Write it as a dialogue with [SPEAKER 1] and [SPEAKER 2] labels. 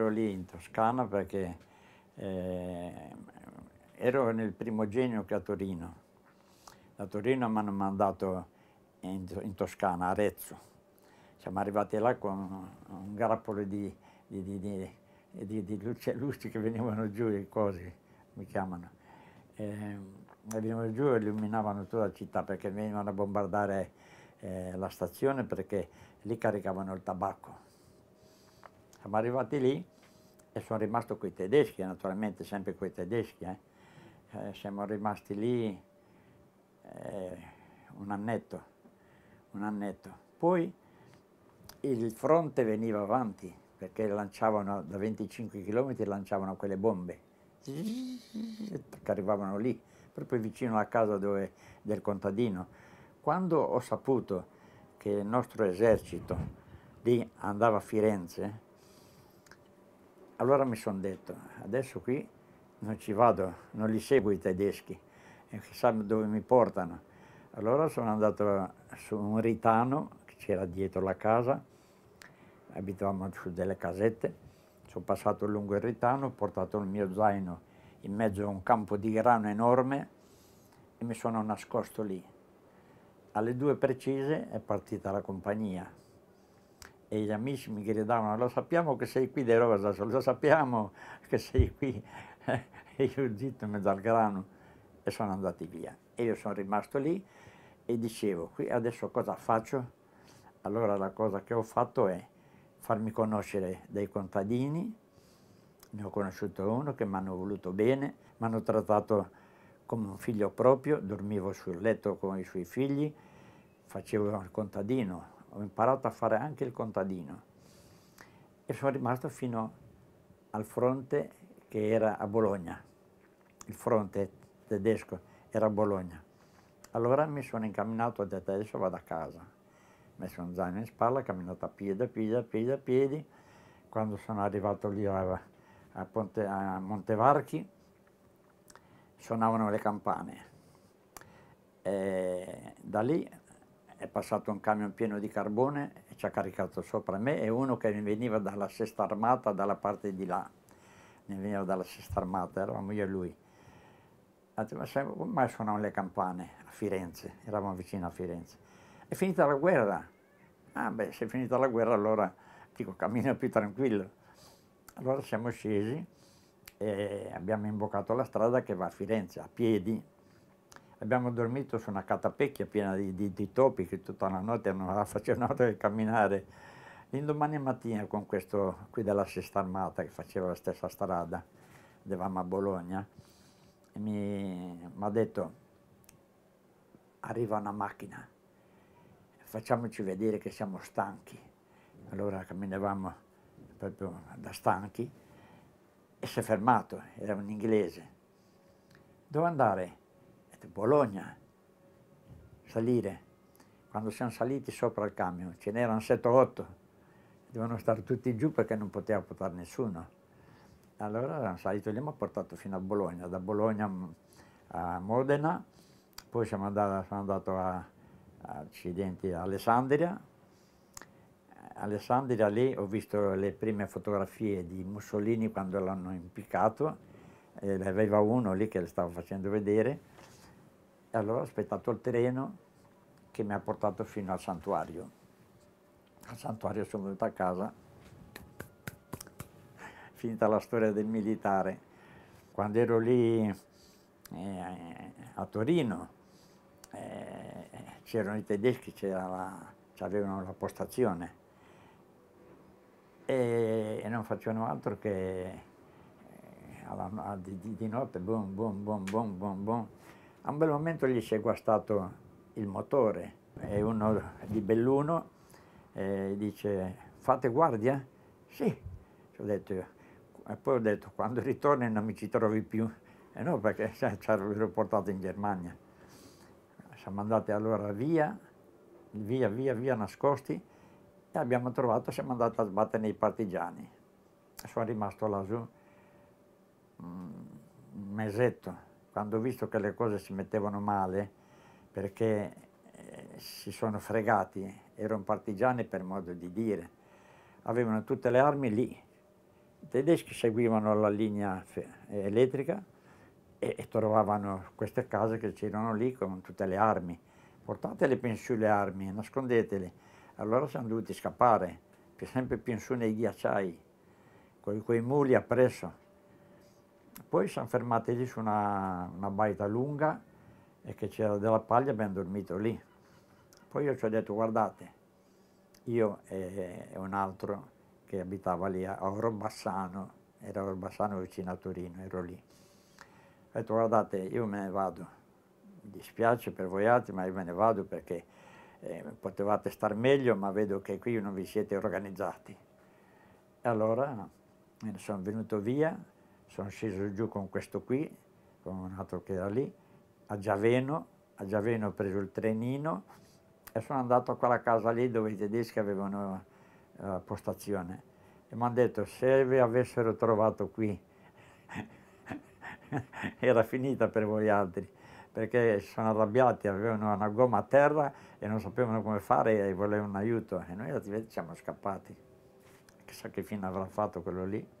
[SPEAKER 1] ero lì in Toscana perché eh, ero nel primogenio che a Torino. Da Torino mi hanno mandato in, in, Toscana, a Arezzo. Siamo arrivati là con un grappolo di, di, di, di, di luce, luci che venivano giù, le cose mi chiamano. Ehm, e, venivano giù e illuminavano tutta la città perché venivano a bombardare eh, la stazione perché lì caricavano il tabacco. Siamo arrivati lì e sono rimasto coi tedeschi, naturalmente sempre coi tedeschi. Eh. Eh, siamo rimasti lì eh, un annetto, un annetto. Poi il fronte veniva avanti perché lanciavano da 25 km lanciavano quelle bombe che arrivavano lì, proprio vicino alla casa dove, del contadino. Quando ho saputo che il nostro esercito lì andava a Firenze, allora mi sono detto, adesso qui non ci vado, non li seguo i tedeschi, eh, chissà dove mi portano. Allora sono andato su un ritano che c'era dietro la casa, abitavamo su delle casette, sono passato lungo il ritano, ho portato il mio zaino in mezzo a un campo di grano enorme e mi sono nascosto lì. Alle due precise è partita la compagnia e gli amici mi gridavano, lo sappiamo che sei qui De Rosa, lo sappiamo che sei qui. e io zitto in mezzo al grano e sono andati via. E io sono rimasto lì e dicevo, qui adesso cosa faccio? Allora la cosa che ho fatto è farmi conoscere dei contadini, ne ho conosciuto uno che mi hanno voluto bene, mi hanno trattato come un figlio proprio, dormivo sul letto con i suoi figli, facevo il contadino, ho imparato a fare anche il contadino e sono rimasto fino al fronte che era a Bologna, il fronte tedesco era a Bologna. Allora mi sono incamminato, ho detto adesso vado a casa, ho messo un zaino in spalla, camminato a piedi, a piedi, a piedi, a piedi, quando sono arrivato lì a, a, Ponte, a Montevarchi suonavano le campane. E da lì è passato un camion pieno di carbone e ci ha caricato sopra me e uno che veniva dalla sesta armata dalla parte di là, ne veniva dalla sesta armata, eravamo io e lui. Ha detto, ma sai, come mai suonavano le campane a Firenze? Eravamo vicino a Firenze. È finita la guerra. Ah beh, se è finita la guerra allora dico cammino più tranquillo. Allora siamo scesi e abbiamo imboccato la strada che va a Firenze, a piedi, Abbiamo dormito su una catapecchia piena di, di, di topi che tutta la notte hanno facevano altro che camminare. L'indomani mattina con questo qui della sesta armata che faceva la stessa strada, andavamo a Bologna, mi ha detto arriva una macchina, facciamoci vedere che siamo stanchi. Allora camminavamo proprio da stanchi e si è fermato, era un inglese. Dove andare? Bologna, salire. Quando siamo saliti sopra il camion, ce n'erano 7-8, dovevano stare tutti giù perché non poteva portare nessuno. Allora erano salito lì, mi ha portato fino a Bologna, da Bologna a Modena, poi siamo andati, sono andato a, accidenti a Alessandria. Alessandria lì ho visto le prime fotografie di Mussolini quando l'hanno impiccato, eh, aveva uno lì che le stava facendo vedere e allora ho aspettato il treno che mi ha portato fino al santuario. Al santuario sono venuto a casa, finita la storia del militare. Quando ero lì eh, a Torino, eh, c'erano i tedeschi, la, avevano la postazione e, e, non facevano altro che eh, alla, di, di notte, boom, boom, boom, boom, boom, boom a un bel momento gli si è guastato il motore e uno di Belluno eh, dice fate guardia? Sì, ho detto io. E poi ho detto quando ritorni non mi ci trovi più. E eh no, perché ci avrebbero portato in Germania. Siamo andati allora via, via, via, via nascosti e abbiamo trovato, siamo andati a sbattere nei partigiani. Sono rimasto là su mm, un mesetto quando ho visto che le cose si mettevano male, perché eh, si sono fregati, erano partigiani per modo di dire, avevano tutte le armi lì. I tedeschi seguivano la linea elettrica e, e, trovavano queste case che c'erano lì con tutte le armi. Portatele più le armi, nascondetele. Allora siamo dovuti scappare, sempre più in su nei ghiacciai, con quei muli appresso. Poi siamo fermati lì su una, una baita lunga e che c'era della paglia e abbiamo dormito lì. Poi io ci ho detto, guardate, io e, e un altro che abitava lì a Orbassano, era Orbassano vicino a Torino, ero lì. Ho detto, guardate, io me ne vado, mi dispiace per voi altri, ma io me ne vado perché eh, potevate star meglio, ma vedo che qui non vi siete organizzati. E allora sono venuto via sono sceso giù con questo qui, con un altro che era lì, a Giaveno, a Giaveno ho preso il trenino e sono andato a quella casa lì dove i tedeschi avevano la eh, postazione e mi hanno detto se vi avessero trovato qui era finita per voi altri perché si sono arrabbiati, avevano una gomma a terra e non sapevano come fare e volevano un aiuto e noi altrimenti siamo scappati. Chissà che fine avrà fatto quello lì.